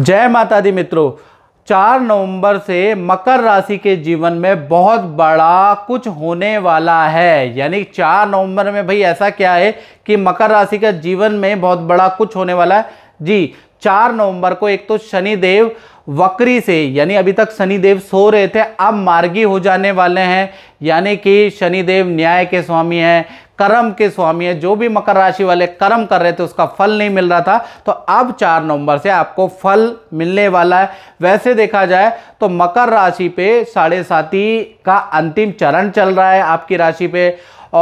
जय माता दी मित्रों चार नवंबर से मकर राशि के जीवन में बहुत बड़ा कुछ होने वाला है यानी चार नवंबर में भाई ऐसा क्या है कि मकर राशि का जीवन में बहुत बड़ा कुछ होने वाला है जी चार नवंबर को एक तो शनिदेव वक्री से यानी अभी तक शनिदेव सो रहे थे अब मार्गी हो जाने वाले हैं यानी कि शनिदेव न्याय के स्वामी हैं कर्म के स्वामी है जो भी मकर राशि वाले कर्म कर रहे थे उसका फल नहीं मिल रहा था तो अब चार नवंबर से आपको फल मिलने वाला है वैसे देखा जाए तो मकर राशि पे साढ़े साथी का अंतिम चरण चल रहा है आपकी राशि पे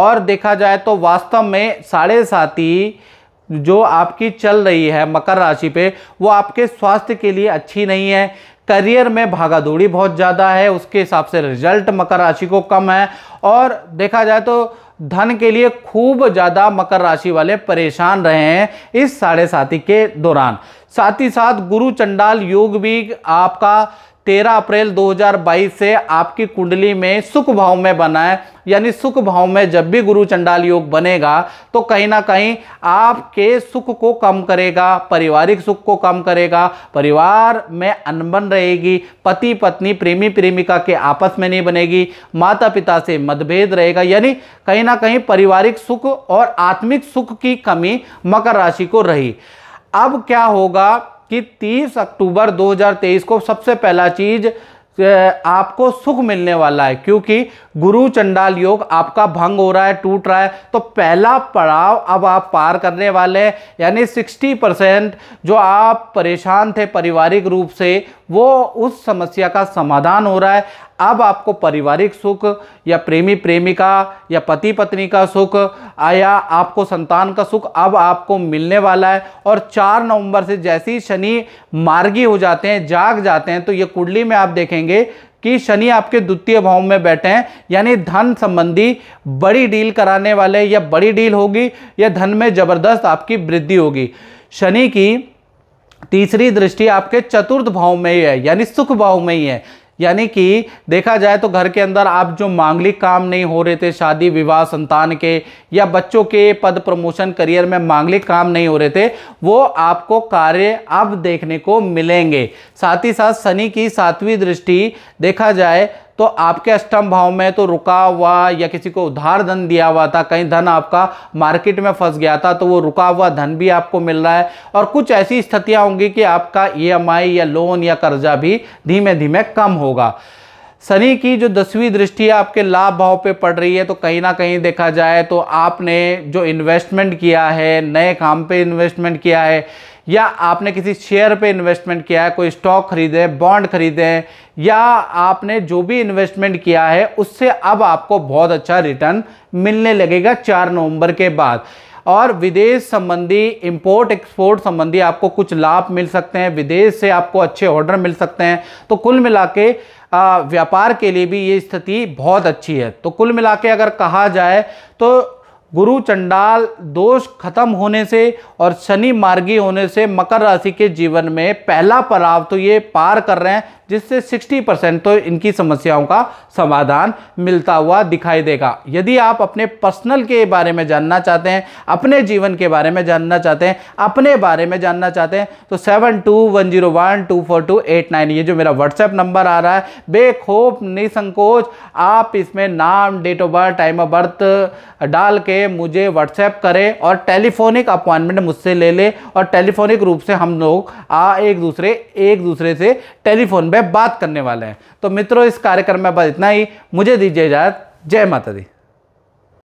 और देखा जाए तो वास्तव में साढ़े साथी जो आपकी चल रही है मकर राशि पे वो आपके स्वास्थ्य के लिए अच्छी नहीं है करियर में भागा दौड़ी बहुत ज़्यादा है उसके हिसाब से रिजल्ट मकर राशि को कम है और देखा जाए तो धन के लिए खूब ज़्यादा मकर राशि वाले परेशान रहे हैं इस साढ़े साथी के दौरान साथ ही साथ गुरु चंडाल योग भी आपका तेरह अप्रैल 2022 से आपकी कुंडली में सुख भाव में बना है यानी सुख भाव में जब भी गुरु चंडाल योग बनेगा तो कहीं ना कहीं आपके सुख को कम करेगा पारिवारिक सुख को कम करेगा परिवार में अनबन रहेगी पति पत्नी प्रेमी प्रेमिका के आपस में नहीं बनेगी माता पिता से मतभेद रहेगा यानी कहीं ना कहीं पारिवारिक सुख और आत्मिक सुख की कमी मकर राशि को रही अब क्या होगा कि 30 अक्टूबर 2023 को सबसे पहला चीज़ आपको सुख मिलने वाला है क्योंकि गुरु चंडाल योग आपका भंग हो रहा है टूट रहा है तो पहला पड़ाव अब आप पार करने वाले हैं यानी 60 परसेंट जो आप परेशान थे पारिवारिक रूप से वो उस समस्या का समाधान हो रहा है अब आपको पारिवारिक सुख या प्रेमी प्रेमिका या पति पत्नी का सुख या आपको संतान का सुख अब आपको मिलने वाला है और चार नवंबर से जैसे ही शनि मार्गी हो जाते हैं जाग जाते हैं तो ये कुंडली में आप देखेंगे कि शनि आपके द्वितीय भाव में बैठे हैं यानी धन संबंधी बड़ी डील कराने वाले या बड़ी डील होगी या धन में जबरदस्त आपकी वृद्धि होगी शनि की तीसरी दृष्टि आपके चतुर्थ भाव में ही है यानी सुख भाव में ही है यानी कि देखा जाए तो घर के अंदर आप जो मांगलिक काम नहीं हो रहे थे शादी विवाह संतान के या बच्चों के पद प्रमोशन करियर में मांगलिक काम नहीं हो रहे थे वो आपको कार्य अब देखने को मिलेंगे साथ ही साथ शनि की सातवीं दृष्टि देखा जाए तो आपके अष्टम भाव में तो रुका हुआ या किसी को उधार धन दिया हुआ था कहीं धन आपका मार्केट में फंस गया था तो वो रुका हुआ धन भी आपको मिल रहा है और कुछ ऐसी स्थितियां होंगी कि आपका ईएमआई e या लोन या कर्जा भी धीमे धीमे कम होगा शनि की जो दसवीं दृष्टि है आपके लाभ भाव पे पड़ रही है तो कहीं ना कहीं देखा जाए तो आपने जो इन्वेस्टमेंट किया है नए काम पे इन्वेस्टमेंट किया है या आपने किसी शेयर पे इन्वेस्टमेंट किया है कोई स्टॉक खरीदे बॉन्ड खरीदे या आपने जो भी इन्वेस्टमेंट किया है उससे अब आपको बहुत अच्छा रिटर्न मिलने लगेगा चार नवंबर के बाद और विदेश संबंधी इंपोर्ट एक्सपोर्ट संबंधी आपको कुछ लाभ मिल सकते हैं विदेश से आपको अच्छे ऑर्डर मिल सकते हैं तो कुल मिला के व्यापार के लिए भी ये स्थिति बहुत अच्छी है तो कुल मिला के अगर कहा जाए तो गुरु चंडाल दोष खत्म होने से और शनि मार्गी होने से मकर राशि के जीवन में पहला पड़ाव तो ये पार कर रहे हैं जिससे 60 परसेंट तो इनकी समस्याओं का समाधान मिलता हुआ दिखाई देगा यदि आप अपने पर्सनल के बारे में जानना चाहते हैं अपने जीवन के बारे में जानना चाहते हैं अपने बारे में जानना चाहते हैं तो seven two one zero one two four two eight nine ये जो मेरा व्हाट्सएप नंबर आ रहा है बेखोप निसंकोच आप इसमें नाम date of birth time of birth डाल के मुझे व्हाट्सएप करें और टेलीफोनिक अपॉइंटमेंट मुझसे ले ले और टेलीफोनिक रूप से हम लोग आ एक दूसरे एक दूसरे से टेलीफोन पर बात करने वाले हैं तो मित्रों इस कार्यक्रम में बस इतना ही मुझे दीजिए इजाज़त जय माता दी